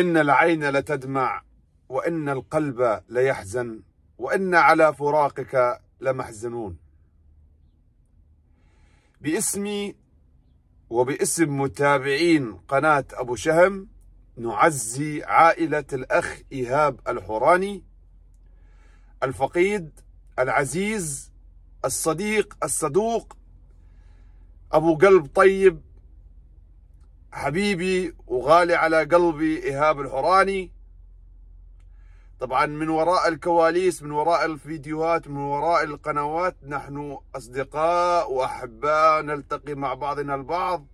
إن العين لتدمع وإن القلب ليحزن وإن على فراقك لمحزنون باسمي وباسم متابعين قناة أبو شهم نعزي عائلة الأخ إيهاب الحوراني الفقيد العزيز الصديق الصدوق أبو قلب طيب حبيبي وغالي على قلبي إيهاب الحوراني طبعا من وراء الكواليس من وراء الفيديوهات من وراء القنوات نحن أصدقاء وأحباء نلتقي مع بعضنا البعض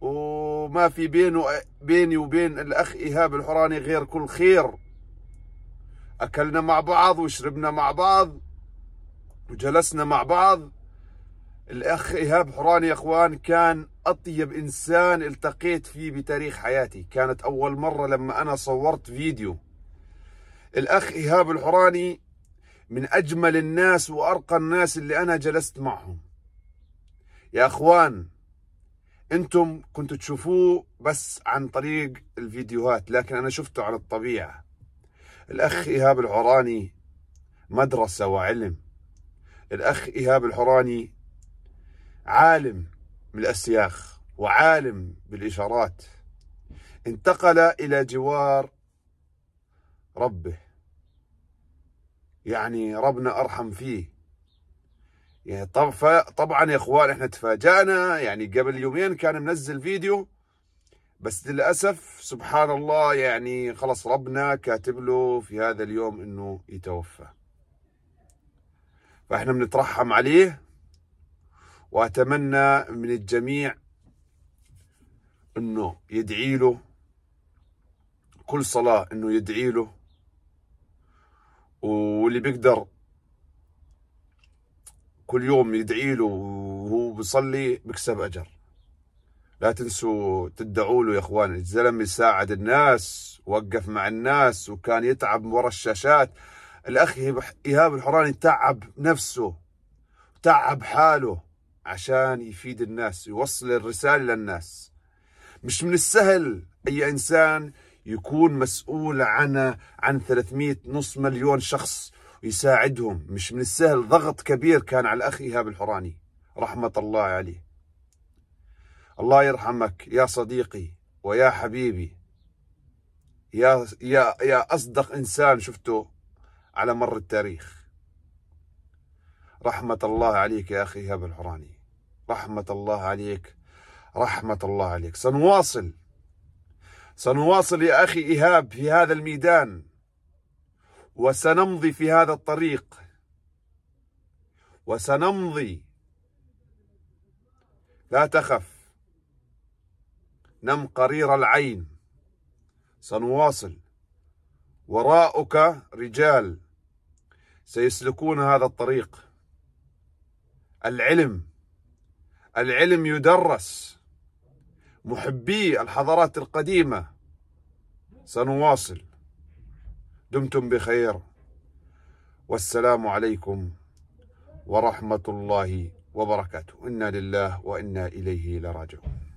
وما في بينه بيني وبين الأخ إيهاب الحوراني غير كل خير أكلنا مع بعض وشربنا مع بعض وجلسنا مع بعض الأخ إيهاب حوراني يا أخوان كان أطيب إنسان التقيت فيه بتاريخ حياتي كانت أول مرة لما أنا صورت فيديو الأخ إيهاب الحراني من أجمل الناس وأرقى الناس اللي أنا جلست معهم يا أخوان أنتم كنتوا تشوفوه بس عن طريق الفيديوهات لكن أنا شفته على الطبيعة الأخ إيهاب الحراني مدرسة وعلم الأخ إيهاب الحراني عالم من الأسياخ وعالم بالإشارات انتقل إلى جوار ربه يعني ربنا أرحم فيه يعني طبعا يا اخوان احنا تفاجأنا يعني قبل يومين كان منزل فيديو بس للأسف سبحان الله يعني خلص ربنا كاتب له في هذا اليوم انه يتوفى فاحنا بنترحم عليه وأتمنى من الجميع أنه يدعي له كل صلاة أنه يدعي له واللي بيقدر كل يوم يدعي له وهو بيصلي بيكسب أجر لا تنسوا تدعوا له يا اخوان الزلمه يساعد الناس وقف مع الناس وكان يتعب ورا الشاشات الاخ ايهاب الحوراني تعب نفسه تعب حاله عشان يفيد الناس يوصل الرسالة للناس مش من السهل أي إنسان يكون مسؤول عن عن 300 نص مليون شخص ويساعدهم مش من السهل ضغط كبير كان على الأخ إيهاب الحوراني رحمة الله عليه الله يرحمك يا صديقي ويا حبيبي يا يا يا اصدق انسان شفته على مر التاريخ رحمه الله عليك يا اخي هاب الحراني رحمة الله عليك رحمة الله عليك سنواصل سنواصل يا أخي إيهاب في هذا الميدان وسنمضي في هذا الطريق وسنمضي لا تخف نم قرير العين سنواصل وراءك رجال سيسلكون هذا الطريق العلم العلم يدرس محبي الحضارات القديمة سنواصل دمتم بخير والسلام عليكم ورحمة الله وبركاته إنا لله وإنا إليه لراجعون